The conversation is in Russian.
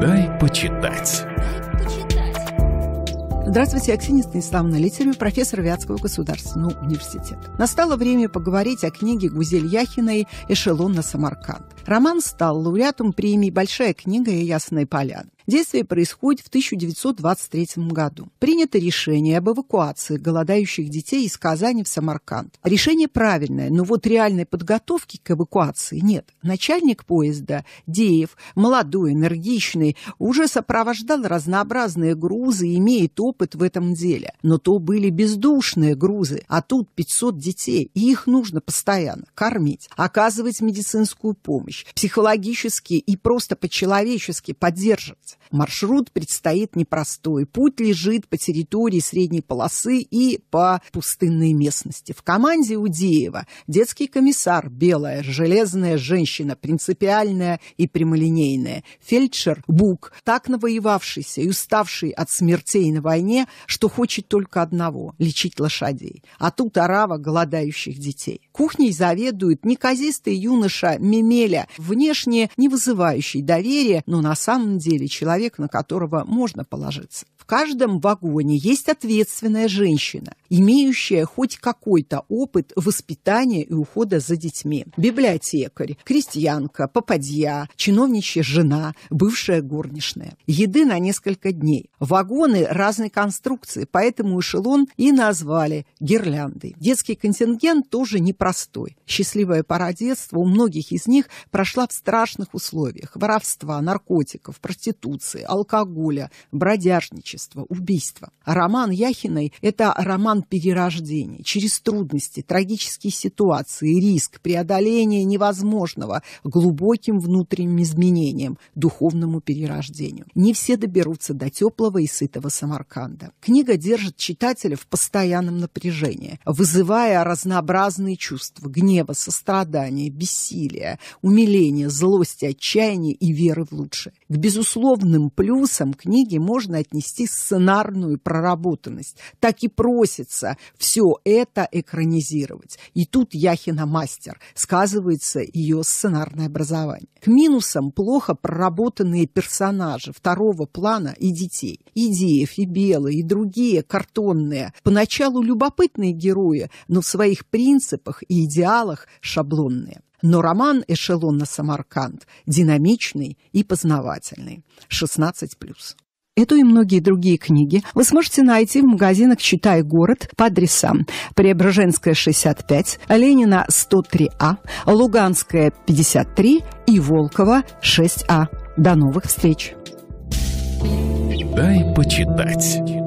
Дай почитать. Здравствуйте, Аксинья Станиславовна Литерева, профессор Вятского государственного университета. Настало время поговорить о книге Гузель Яхиной «Эшелон на Самарканд». Роман стал лауреатом премии «Большая книга» и «Ясная поляна». Действие происходит в 1923 году. Принято решение об эвакуации голодающих детей из Казани в Самарканд. Решение правильное, но вот реальной подготовки к эвакуации нет. Начальник поезда Деев, молодой, энергичный, уже сопровождал разнообразные грузы, и имеет опыт в этом деле. Но то были бездушные грузы, а тут 500 детей, и их нужно постоянно кормить, оказывать медицинскую помощь, психологически и просто по-человечески поддерживать. Маршрут предстоит непростой. Путь лежит по территории средней полосы и по пустынной местности. В команде Удеева детский комиссар, белая, железная женщина, принципиальная и прямолинейная, фельдшер Бук, так навоевавшийся и уставший от смертей на войне, что хочет только одного – лечить лошадей. А тут арава голодающих детей. Кухней заведует неказистый юноша Мемеля, внешне не вызывающий доверия, но на самом деле человек, человек, на которого можно положиться. В каждом вагоне есть ответственная женщина, имеющая хоть какой-то опыт воспитания и ухода за детьми. Библиотекарь, крестьянка, попадья, чиновничья жена, бывшая горничная. Еды на несколько дней. Вагоны разной конструкции, поэтому эшелон и назвали гирляндой. Детский контингент тоже непростой. Счастливая пора детства у многих из них прошла в страшных условиях. Воровства, наркотиков, проституции проституции, алкоголя, бродяжничества, убийства. Роман Яхиной – это роман перерождения. Через трудности, трагические ситуации, риск, преодоление невозможного глубоким внутренним изменениям, духовному перерождению. Не все доберутся до теплого и сытого Самарканда. Книга держит читателя в постоянном напряжении, вызывая разнообразные чувства – гнева, сострадания, бессилия, умиления, злости, отчаяния и веры в лучшее. К безусловно главным плюсом книги можно отнести сценарную проработанность. Так и просится все это экранизировать. И тут Яхина мастер. Сказывается ее сценарное образование. К минусам плохо проработанные персонажи второго плана и детей. И Деев, и Белый, и другие картонные. Поначалу любопытные герои, но в своих принципах и идеалах шаблонные. Но роман «Эшелон на Самарканд» динамичный и познавательный. 16+. Эту и многие другие книги вы сможете найти в магазинах «Читай город» по адресам Преображенская, 65, Ленина, 103А, Луганская, 53 и Волкова, 6А. До новых встреч! Дай почитать.